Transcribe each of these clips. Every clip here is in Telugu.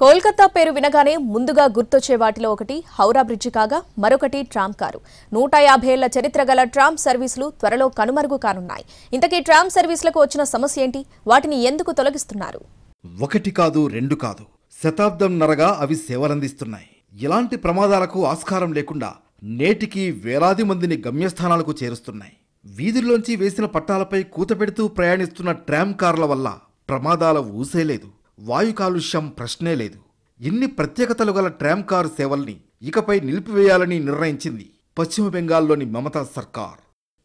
కోల్కతా పేరు వినగానే ముందుగా గుర్తొచ్చే వాటిలో ఒకటి హౌరా బ్రిడ్జి కాగా మరొకటి ట్రామ్ కారు నూట యాభై ఏళ్ల చరిత్ర గల ట్రామ్ సర్వీసులు త్వరలో కనుమరుగు కానున్నాయి ఇంతకీ ట్రామ్ సర్వీసులకు వచ్చిన సమస్య ఏంటి వాటిని ఎందుకు తొలగిస్తున్నారు ఒకటి కాదు రెండు కాదు శతాబ్దం నరగా అవి సేవలందిస్తున్నాయి ఇలాంటి ప్రమాదాలకు ఆస్కారం లేకుండా నేటికి వేలాది మందిని గమ్యస్థానాలకు చేరుస్తున్నాయి వీధుల్లోంచి వేసిన పట్టాలపై కూతపెడుతూ ప్రయాణిస్తున్న ట్రామ్ కార్ల వల్ల ప్రమాదాల ఊసేలేదు వాయు కాలుష్యం ప్రశ్నే లేదు ఇన్ని ప్రత్యేకతలు గల ట్రామ్ కారు సేవల్ని ఇకపై నిలిపివేయాలని నిర్ణయించింది పశ్చిమ బెంగాల్లోని మమతా సర్కార్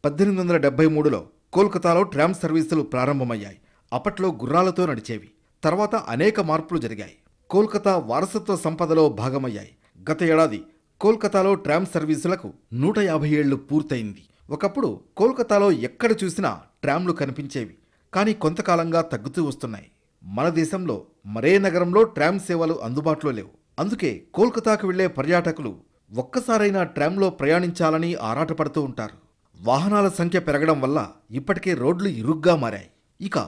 పద్దెనిమిది వందల డెబ్బై మూడులో కోల్కతాలో ట్రామ్ సర్వీసులు ప్రారంభమయ్యాయి అప్పట్లో గుర్రాలతో నడిచేవి తర్వాత అనేక మార్పులు జరిగాయి కోల్కతా వారసత్వ సంపదలో భాగమయ్యాయి గత ఏడాది కోల్కతాలో ట్రామ్ సర్వీసులకు నూట యాభై ఏళ్లు పూర్తయింది ఒకప్పుడు కోల్కతాలో ఎక్కడ చూసినా ట్రామ్లు కనిపించేవి కానీ కొంతకాలంగా తగ్గుతూ వస్తున్నాయి మన దేశంలో మరే నగరంలో ట్రామ్ సేవలు అందుబాటులో లేవు అందుకే కోల్కతాకు వెళ్లే పర్యాటకులు ఒక్కసారైనా ట్రామ్లో ప్రయాణించాలని ఆరాటపడుతూ ఉంటారు వాహనాల సంఖ్య పెరగడం వల్ల ఇప్పటికే రోడ్లు ఇరుగ్గా మారాయి ఇక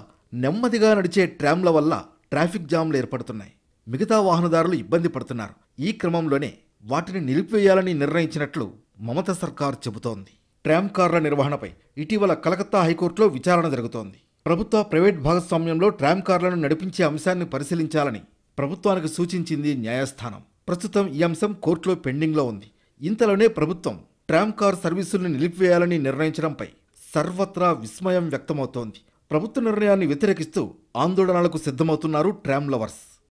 నెమ్మదిగా నడిచే ట్రామ్ల వల్ల ట్రాఫిక్ జామ్లు ఏర్పడుతున్నాయి మిగతా వాహనదారులు ఇబ్బంది పడుతున్నారు ఈ క్రమంలోనే వాటిని నిలిపివేయాలని నిర్ణయించినట్లు మమత సర్కార్ చెబుతోంది ట్రామ్ కార్ల నిర్వహణపై ఇటీవల కలకత్తా హైకోర్టులో విచారణ జరుగుతోంది ప్రభుత్వ ప్రైవేట్ భాగస్వామ్యంలో ట్రామ్ కార్లను నడిపించే అంశాన్ని పరిశీలించాలని ప్రభుత్వానికి సూచించింది న్యాయస్థానం ప్రస్తుతం ఈ అంశం కోర్టులో పెండింగ్లో ఉంది ఇంతలోనే ప్రభుత్వం ట్రామ్ కార్ సర్వీసుల్ని నిలిపివేయాలని నిర్ణయించడంపై సర్వత్రా విస్మయం వ్యక్తమవుతోంది ప్రభుత్వ నిర్ణయాన్ని వ్యతిరేకిస్తూ ఆందోళనలకు సిద్ధమవుతున్నారు ట్రామ్ లవర్స్